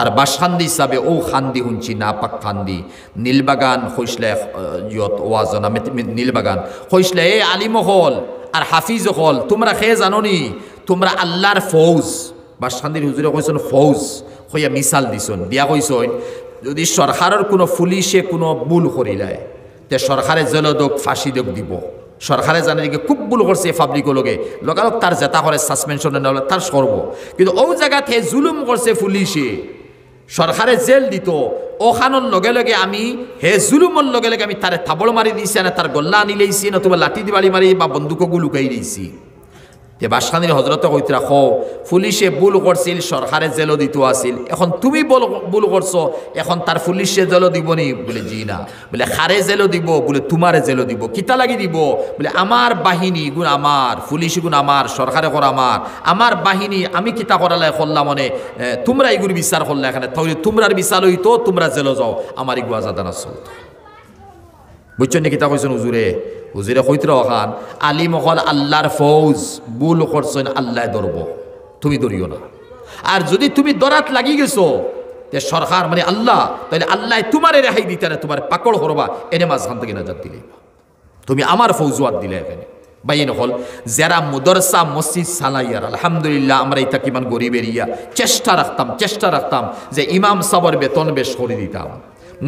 আর বাসখান্দি হিসাবে ও খান্দি হুঞ্চি না পাক খান্দি নীলবাগান হইসলে ইয়ত ওয়াজনা নীলবাগান হইসলে এ আলিম হল আর হাফিজ হল তোমরা খেয়ে জানো নি তোমরা আল্লাহর ফৌজ বাসখান্দির হুজুরে কইসন ফৌজ হইয়া মিশাল দিছন দিয়া কইসন যদি সরকারের কোনো পুলিশে কোনো ভুল করিলায় তে সরকারে জলদক ফাঁসি দোক দিব সরকারে জানে যে খুব ভুল করছে পাবলিকও লগে লগালগ তার জেতা করে সাসপেনশন তার সর্ব কিন্তু ও জায়গাতে জুলুম করছে পুলিশে সরকারে জেল দিত ওখানোর লগে লগে আমি হে জুলুমর লগে লগে আমি তারে থাবল মারি দিয়েছি না তার গল্লা আনি লইছি নতুবা লাঠি দিবাড়ি মারি বা বন্দুকগুলো লুকাই দিয়েছি যে বাসানির হজরত কইতরা রাখো পুলিশে ভুল করছিল সরকারে জেলো দিত আসিল এখন তুমি বল ভুল করছো এখন তার পুলিশে জেলো দিব নি বলে জি না বলে খারে জেলো দিব বলে তোমারে জেলো দিব কিতা লাগি দিব বলে আমার বাহিনী গুণ আমার পুলিশ গুণ আমার সরকারে কর আমার আমার বাহিনী আমি কিতা করালে করলাম মানে তোমরা এগুলি বিচার করলে এখানে তাহলে তোমরার বিচার হইতো তোমরা জেল যাও আমার ইগুয়া জাদানা চলত বুঝছেন কিতা কইছেন উজুরে হুজুরে কৈত্র খান আলী মহল আল্লাহর ফৌজ বুল করছেন আল্লাহ ধরব তুমি ধরিও না আর যদি তুমি দরাত লাগি গেছো যে সরকার মানে আল্লাহ তাহলে আল্লাহ তোমার রেহাই দিতে না তোমার পাকড় হরবা এনে মাঝখান থেকে নাজাত দিলে তুমি আমার ফৌজুয়াত দিলে এখানে বাইন হল যারা মুদরসা মসজিদ সালাইয়ার আলহামদুলিল্লাহ আমরা এটা কিমান গরিবের ইয়া চেষ্টা রাখতাম চেষ্টা রাখতাম যে ইমাম সাবর বেতন বেশ করে দিতাম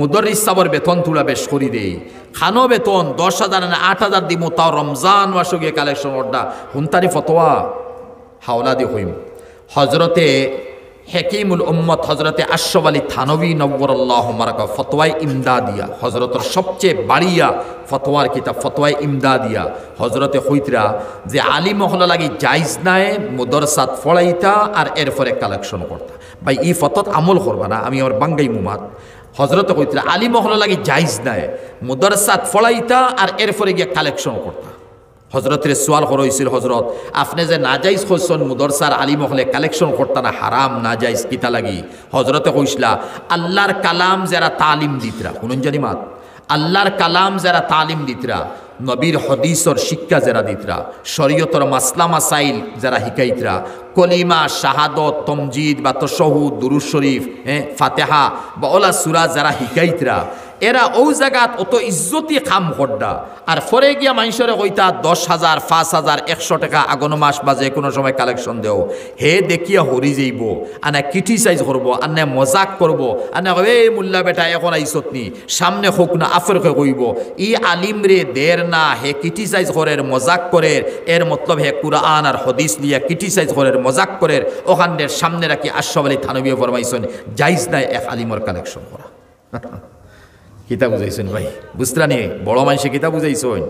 মুদরিস সাবর বেতন তুলা বেশ করি দেই খানো বেতন দশ হাজার না আট হাজার দিমু তাও রমজান ওয়াসো গিয়ে কালেকশন অর্ডা হুন্তারি ফতোয়া হাওলা দি হইম হজরতে হেকিমুল উম্মত হজরতে আশ্রব আলী থানবী নব্বরল্লাহ মারাকা ফতোয়াই দিয়া হজরতর সবচেয়ে বাড়িয়া ফতোয়ার কিতাব ফতোয়াই দিয়া হজরতে হইতরা যে আলী মহলা লাগি জাইজ নাই মুদরসাত ফলাইতা আর এরপরে কালেকশন করতা ভাই ই ফতত আমল করবা না আমি আমার বাঙ্গাই মুমাত হজরত কইতে আলী মহল লাগে জাইজ নাই মুদরসাত ফলাইতা আর এরপরে গিয়ে কালেকশন করতা হজরতের সোয়াল করা হয়েছিল হজরত আপনি যে নাজাইজ হইছেন মুদরসার আলী মহলে কালেকশন করতা না হারাম নাজাইজ কিতা লাগি হজরতে কইসলা আল্লাহর কালাম যারা তালিম দিতরা শুনুন জানি মাত আল্লাহর কালাম যারা তালিম দিতরা নবীর ওর শিক্ষা যারা দিতরা শরীয়তর মাসলা মাসাইল যারা হিকাইতরা কলিমা শাহাদত তমজিদ বা তসহু দুরু শরীফ হ্যাঁ ফাতেহা বা ওলা সুরা যারা হিকাইতরা এরা ও জায়গাত অত ইজ্জতি খাম করডা আর ফরে গিয়া মানুষরে কইতা দশ হাজার পাঁচ হাজার একশো টাকা আগুন মাস বা যে কোনো সময় কালেকশন দেও হে দেখিয়া হরি যাইব আনে কিটিসাইজ করবো আনে মজাক করব আনে এ মুল্লা বেটা এখন আইসত নি সামনে হোক না আফরকে কইব ই আলিম রে দের না হে কিটিসাইজ করের মজাক করের এর মতলব হে কুরআন আর হদিস লিয়া কিটিসাইজ করের মজাক করের ওখানের সামনে রাখি আশরাফ আলী থানবীয় ফরমাইছেন জাইজ নাই এক আলিমর কালেকশন করা কিতা বুঝাইছেন ভাই বুঝতা নিয়ে বড় মানুষে কিতা বুঝাইছেন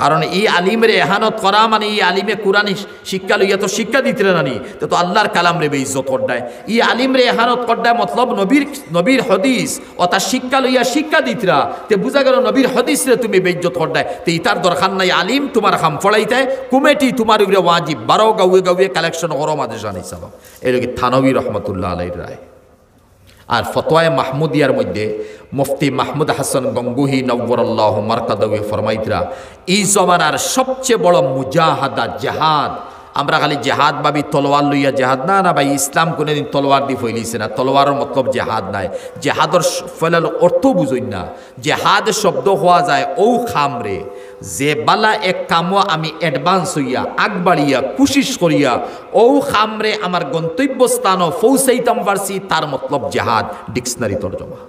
কারণ এই আলিমের এহানত করা মানে এই আলিমে কোরআন শিক্ষা লইয়া তো শিক্ষা দিতে না নি তো আল্লাহর কালাম রে বেইজত করডায় ই আলিমরে এহানত করডায় মতলব নবীর নবীর হদিস তার শিক্ষা লইয়া শিক্ষা দিতরা তে বুঝা গেল নবীর হদিস রে তুমি বেইজত করডায় তে ইতার দরকার নাই আলিম তোমার খাম ফড়াইতে কুমেটি তোমার উপরে ওয়াজিব বারো গাউয়ে গাউয়ে কালেকশন করো মাদেশান হিসাব এর থানবী রহমতুল্লাহ আলাই রায় আর ফতোয়ায় মাহমুদিয়ার মধ্যে মুফতি মাহমুদ হাসান গঙ্গুহি নব্বরল্লাহ মার্কাদৌহি ফরমাইতরা এই জমানার সবচেয়ে বড় মুজাহাদা জাহাদ আমরা খালি জেহাদ ভাবি তলোয়ার লইয়া জেহাদ না না ভাই ইসলাম কোনোদিন তলোয়ার দিয়ে ফৈলিছে না তলোয়ারের মতলব জেহাদ নাই জেহাদর ফলাল অর্থ বুঝই না জেহাদ শব্দ হওয়া যায় ও খামরে যে বালা এক কামো আমি অ্যাডভান্স হইয়া আগ বাড়িয়া কুশিস করিয়া ও খামরে আমার গন্তব্য স্থানও পৌঁছাইতাম পারছি তার মতলব জেহাদ ডিকশনারি তর্জমা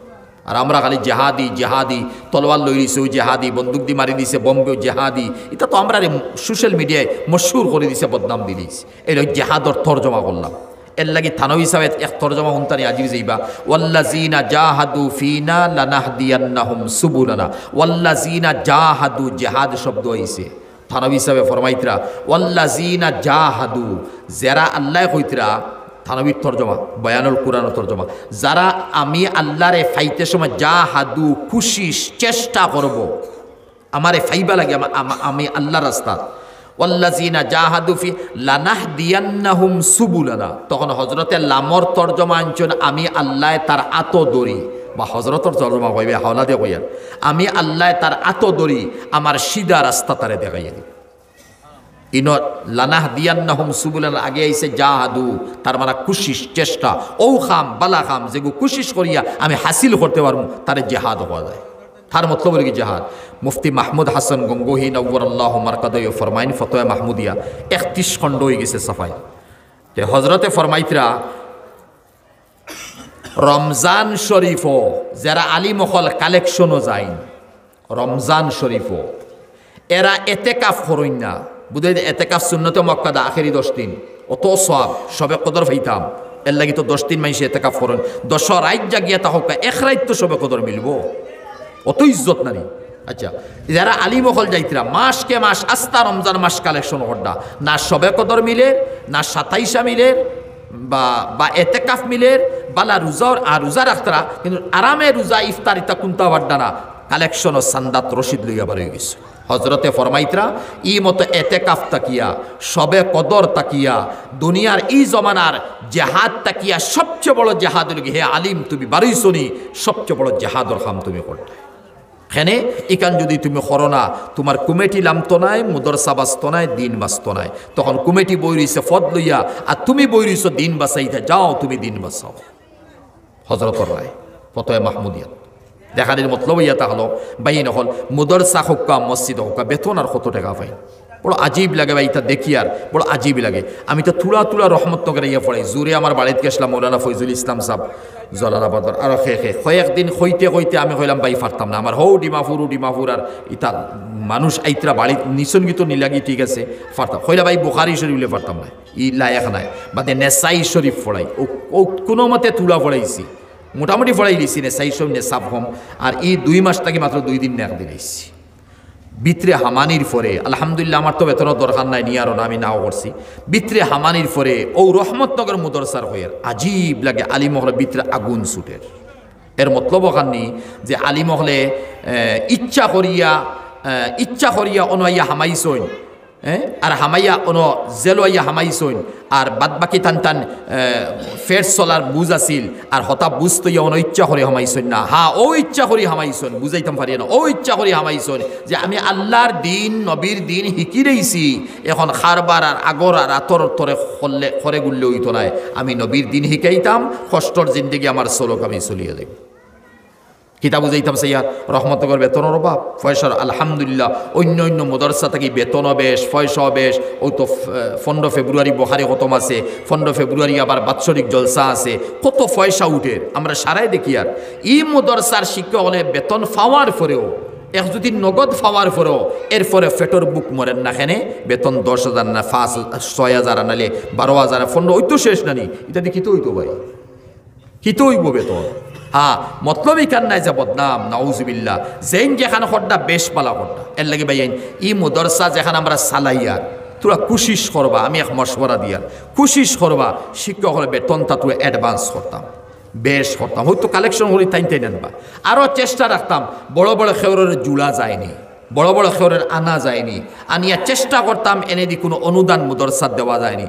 আর আমরা খালি জেহাদি জেহাদি তলোয়ার লই ও জেহাদি বন্দুক দি মারি দিছে বম্বে জেহাদি এটা তো আমরা সোশ্যাল মিডিয়ায় মশহুর করে দিছে বদনাম দিয়েছি এই জেহাদর তর্জমা করলাম এর লাগি থানো হিসাবে এক তরজমা হন্তানি আজিব যাইবা ওয়াল্লাজিনা জাহাদু ফিনা লানাহদিয়ান্নাহুম সুবুলানা ওয়াল্লাজিনা জাহাদু জেহাদ শব্দ হইছে থানবী হিসাবে ফরমাইতরা ওয়াল্লাজিনা জাহাদু যারা আল্লাহ কইতরা থানবীর তর্জমা বয়ানুল কুরআন তর্জমা যারা আমি আল্লাহরে ফাইতে সময় জাহাদু খুশি চেষ্টা করব আমারে ফাইবা লাগে আমি আল্লাহ রাস্তা ওল্লাজিনা জাহাদুফি লানাহ দিয়ান্নাহুম সুবুলানা তখন হজরতে লামর তর্জমা আঞ্চন আমি আল্লাহ তার আত দড়ি বা হজরতর তর্জমা হইবে হাওলা দিয়ে হইয়ার আমি আল্লাহ তার আত দড়ি আমার সিধা রাস্তা তারে দেখাইয়া দিই ইন লানাহ দিয়ান্নাহুম সুবুলান আগে আইসে জাহাদু তার মানে কুশিস চেষ্টা ঔ খাম বালা খাম যেগু কুশিস করিয়া আমি হাসিল করতে পারবো তারে জেহাদ হওয়া যায় তার মতলব হল কি জাহাদ মুফতি মাহমুদ হাসান গঙ্গোহী নব্বর আল্লাহ মারকাদয় ফরমাইন ফতোয়া মাহমুদিয়া একত্রিশ খণ্ড হয়ে গেছে সাফাই যে হজরতে ফরমাইতরা রমজান শরীফও যারা আলিমহল কালেকশনও যায় রমজান শরীফও এরা এতে কাফ করইন না বুঝে এতে কাফ শূন্যতে মক্কাদা আখেরি দশ দিন অত সব সবে কদর ফাইতাম এর লাগি তো দশ দিন মাইসে এতে কাফ করুন দশ রাইত জাগিয়া তাহকা এক রাইত তো সবে কদর মিলবো অত ইজ্জত নানি আচ্ছা যারা আলিমহল যাইতরা মাসকে মাস আস্তা রমজান মাস কালেকশন হড্ডা না সবে কদর মিলের না সাতাইশা মিলের বা বা এতেকাফ মিলের বালা রোজার আর রোজা রাখতারা কিন্তু আরামে রোজা ইফতার ইতা কুন্তা ভাড্ডা না কালেকশন ও সান্দাত রশিদ লইয়া বার হয়ে গেছে হজরতে ফরমাইতরা ই মতো এতেকাফ তাকিয়া সবে কদর তাকিয়া দুনিয়ার ই জমানার জেহাদ তাকিয়া সবচেয়ে বড় জেহাদ হে আলিম তুমি বারুইসনি সবচেয়ে বড় জেহাদর হাম তুমি করতে হেনে ইকান যদি তুমি করো না তোমার কুমেটি লামতো নাই মুদরসা বাঁচতো নাই দিন বাস্ত নাই তখন কুমেটি বই রইছে ফদ লইয়া আর তুমি বই রইছো দিন বাঁচাইতে যাও তুমি দিন বাঁচাও হজরত রায় ফতোয় মাহমুদিয়াত দেখানির মতলব ইয়া তাহলে বাইন হল মুদরসা হোক্কা মসজিদ হোক্কা বেতন আর কত টাকা পাই বড় আজীব লাগে ভাই তা দেখি আর বড় আজীব লাগে আমি তো তুলা তুলা রহমত নগরে ইয়ে পড়াই জুরে আমার বাড়িতে গেছিলাম মৌলানা ফৈজুল ইসলাম সাহ জলালাবাদর আর শেষে খে কয়েকদিন হইতে হইতে আমি হইলাম বাই ফাটতাম না আমার হৌ ডিমাফুর ও ডিমাফুর আর ইতা মানুষ আইতরা বাড়ি নিচন গীত নিলাগি ঠিক আছে পারতাম হইলা ভাই শরীফ শরীফলে ফাটতাম না ই লায়ক নাই বাদে নেশাই শরীফ ফড়াই ও কোনো মতে তুলা ফড়াইছি মোটামুটি ফড়াই দিয়েছি নেশাই শরীফ নেসাব হম আর ই দুই মাস থাকি মাত্র দুই দিন নেক দিয়েছি বিত্রে হামানির ফরে আলহামদুলিল্লাহ আমার তো বেতনের দরকার নাই নিয়ে আরো আমি নাও করছি বিত্রে হামানির ফরে ও রহমতনগর মুদরসার হয়ে আজীব লাগে আলিমহল বিত্রে আগুন সুটের এর মতলব ওখানি যে আলিমহলে ইচ্ছা করিয়া ইচ্ছা করিয়া অনাইয়া হামাইছইন আর হামাইয়া অনো জেলোয়া হামাইছইন আর বাদবাকি টান টান ফের চলার বুঝ আছিল আর হতা বুজ তো অন ইচ্ছা করে হামাইছইন না হা ও ইচ্ছা করি হামাইছন বুঝাইতাম পারি না ও ইচ্ছা করি হামাইছন যে আমি আল্লাহর দিন নবীর দিন শিকি রইছি এখন সারবার আর আগর আর আতর তরে খলে খরে গুললে হইতো নাই আমি নবীর দিন শিকাইতাম কষ্টর জিন্দগি আমার চলক আমি চলিয়ে যাই কিতাবু যাইতাম সাইয়া রহমত বেতনের অভাব ফয়সার আলহামদুলিল্লাহ অন্য অন্য মদরসা থাকি বেতন বেশ পয়সা বেশ ও তো পনেরো ফেব্রুয়ারি বহারে খতম আছে পনেরো ফেব্রুয়ারি আবার বাৎসরিক জলসা আছে কত পয়সা উঠে আমরা সারাই দেখি আর ই মদরসার শিক্ষক হলে বেতন পাওয়ার পরেও এক যদি নগদ পাওয়ার পরেও এরপরে ফেটর বুক মরেন না খেনে বেতন দশ হাজার না পাঁচ ছয় হাজার আনালে বারো হাজার পনেরো ওই তো শেষ নানি এটা দেখি তো ওই তো ভাই হিত হইব বেতন হ্যাঁ মতলব ইখান নাই যে বদনাম নাউজবিল্লা জেন যেখানে সদ্দা বেশ পালা হড্ডা এর লাগে ভাই ই মদরসা যেখানে আমরা চালাইয়া তোরা কুশিস করবা আমি এক মশওয়ারা দিয়ার কুশিস করবা শিক্ষকের বেতনটা তুই অ্যাডভান্স করতাম বেশ করতাম হয়তো কালেকশন হলে তাই তাই আনবা আরও চেষ্টা রাখতাম বড় বড় খেউরের জুলা যায়নি বড় বড় খেউরের আনা যায়নি আনিয়া চেষ্টা করতাম এনে দি কোনো অনুদান মদরসা দেওয়া যায়নি